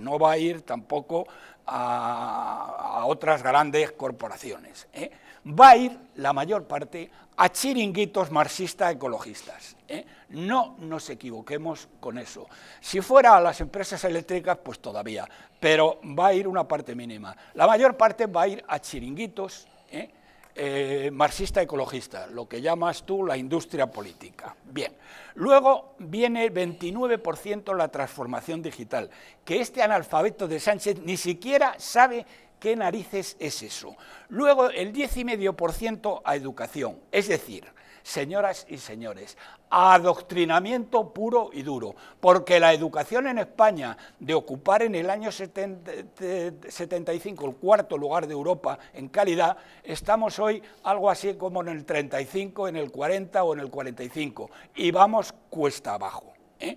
No va a ir tampoco a, otras grandes corporaciones. ¿eh? Va a ir la mayor parte a chiringuitos marxistas ecologistas. ¿eh? No nos equivoquemos con eso. Si fuera a las empresas eléctricas, pues todavía, pero va a ir una parte mínima. La mayor parte va a ir a chiringuitos marxistas ¿eh? marxista ecologistas, lo que llamas tú la industria política. Bien, luego viene el 29% la transformación digital, que este analfabeto de Sánchez ni siquiera sabe qué narices es eso. Luego el 10 y 10,5% a educación, es decir, señoras y señores, a adoctrinamiento puro y duro, porque la educación en España, de ocupar en el año 75 eh, el cuarto lugar de Europa en calidad, estamos hoy algo así como en el 35, en el 40 o en el 45, y vamos cuestionando abajo. ¿eh?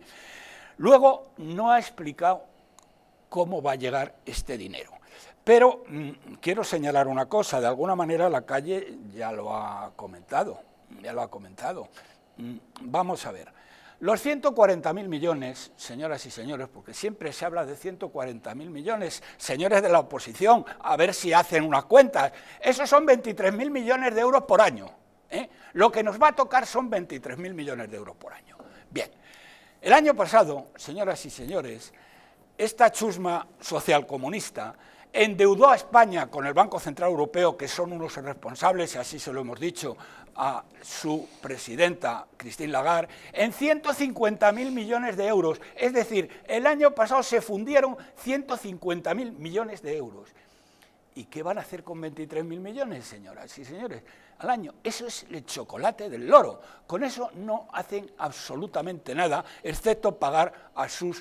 Luego no ha explicado cómo va a llegar este dinero. Pero mm, quiero señalar una cosa, de alguna manera la calle ya lo ha comentado, ya lo ha comentado. Mm, vamos a ver, los 140.000 millones, señoras y señores, porque siempre se habla de 140.000 millones, señores de la oposición, a ver si hacen unas cuentas, esos son 23.000 millones de euros por año. ¿eh? Lo que nos va a tocar son 23.000 millones de euros por año. Bien, el año pasado, señoras y señores, esta chusma socialcomunista endeudó a España con el Banco Central Europeo, que son unos responsables, y así se lo hemos dicho a su presidenta, Christine Lagarde, en 150.000 millones de euros. Es decir, el año pasado se fundieron 150.000 millones de euros. ¿Y qué van a hacer con 23.000 millones, señoras y señores, al año? Eso es el chocolate del loro. Con eso no hacen absolutamente nada, excepto pagar a sus